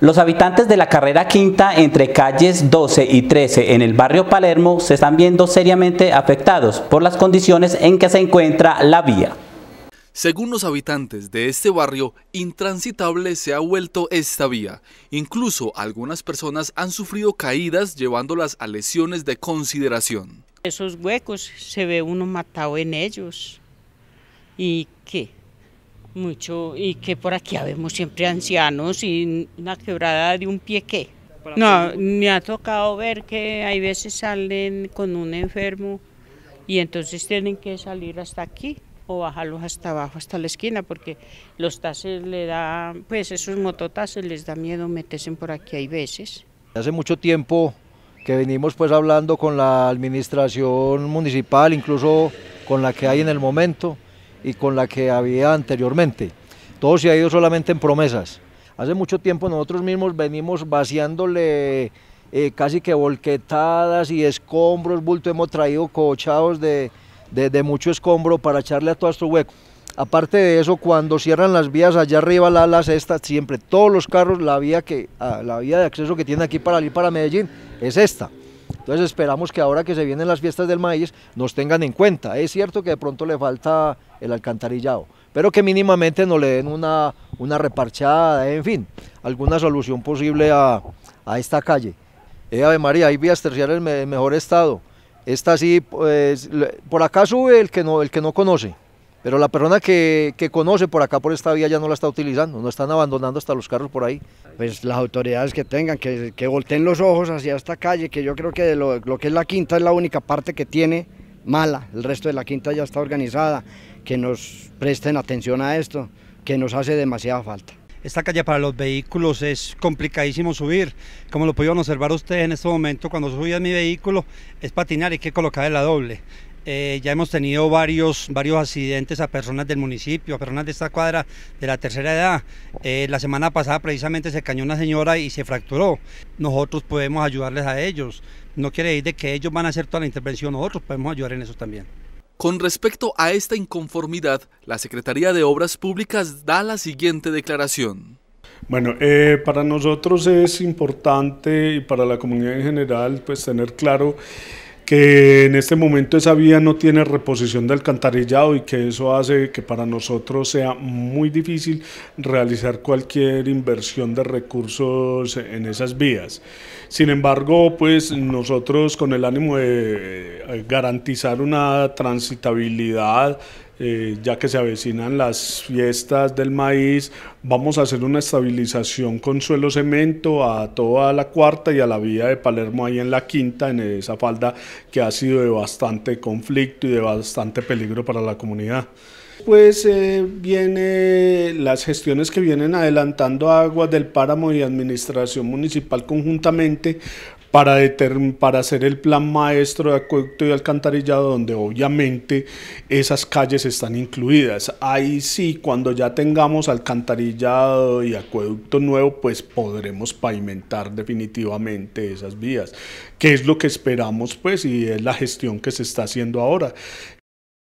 Los habitantes de la carrera quinta entre calles 12 y 13 en el barrio Palermo se están viendo seriamente afectados por las condiciones en que se encuentra la vía. Según los habitantes de este barrio, intransitable se ha vuelto esta vía. Incluso algunas personas han sufrido caídas llevándolas a lesiones de consideración. Esos huecos se ve uno matado en ellos. ¿Y qué? mucho y que por aquí habemos siempre ancianos y una quebrada de un pie que. No, me ha tocado ver que hay veces salen con un enfermo y entonces tienen que salir hasta aquí o bajarlos hasta abajo, hasta la esquina, porque los tases le da, pues esos mototases les da miedo metesen por aquí hay veces. Hace mucho tiempo que venimos pues hablando con la administración municipal, incluso con la que hay en el momento, y con la que había anteriormente. Todo se ha ido solamente en promesas. Hace mucho tiempo nosotros mismos venimos vaciándole eh, casi que volquetadas y escombros, bulto, hemos traído cochados de, mucho escombro para echarle a todo estos hueco, Aparte de eso, cuando cierran las vías allá arriba, la, las esta siempre todos los carros, la vía, que, ah, la vía de acceso que tiene aquí para ir para Medellín es esta. Entonces esperamos que ahora que se vienen las fiestas del maíz nos tengan en cuenta. Es cierto que de pronto le falta el alcantarillado, pero que mínimamente nos le den una, una reparchada, en fin, alguna solución posible a, esta calle. Eh, Ave María, hay vías terciarias en mejor estado. Esta sí, pues, por acá sube el que no, el que no conoce. Pero la persona que, conoce por acá, por esta vía, ya no la está utilizando, no están abandonando hasta los carros por ahí. Pues las autoridades que tengan, que, volteen los ojos hacia esta calle, que yo creo que lo, que es la quinta es la única parte que tiene mala, el resto de la quinta ya está organizada, que nos presten atención a esto, que nos hace demasiada falta. Esta calle para los vehículos es complicadísimo subir, como lo pudieron observar ustedes en este momento, cuando subía mi vehículo es patinar y que colocar la doble. Eh, ya hemos tenido varios, varios accidentes a personas del municipio, a personas de esta cuadra de la tercera edad. Eh, la semana pasada precisamente se cañó una señora y se fracturó. Nosotros podemos ayudarles a ellos. No quiere decir de que ellos van a hacer toda la intervención, nosotros podemos ayudar en eso también. Con respecto a esta inconformidad, la Secretaría de Obras Públicas da la siguiente declaración. Bueno, eh, para nosotros es importante y para la comunidad en general pues tener claro que en este momento esa vía no tiene reposición de alcantarillado y que eso hace que para nosotros sea muy difícil realizar cualquier inversión de recursos en esas vías. Sin embargo, pues nosotros con el ánimo de eh, garantizar una transitabilidad eh, ya que se avecinan las fiestas del maíz, vamos a hacer una estabilización con suelo cemento a toda la cuarta y a la vía de Palermo ahí en la quinta, en esa falda que ha sido de bastante conflicto y de bastante peligro para la comunidad. Pues eh, vienen las gestiones que vienen adelantando Aguas del Páramo y Administración Municipal conjuntamente para, hacer el plan maestro de acueducto y alcantarillado, donde obviamente esas calles están incluidas. Ahí sí, cuando ya tengamos alcantarillado y acueducto nuevo, pues podremos pavimentar definitivamente esas vías, que es lo que esperamos, pues, y es la gestión que se está haciendo ahora.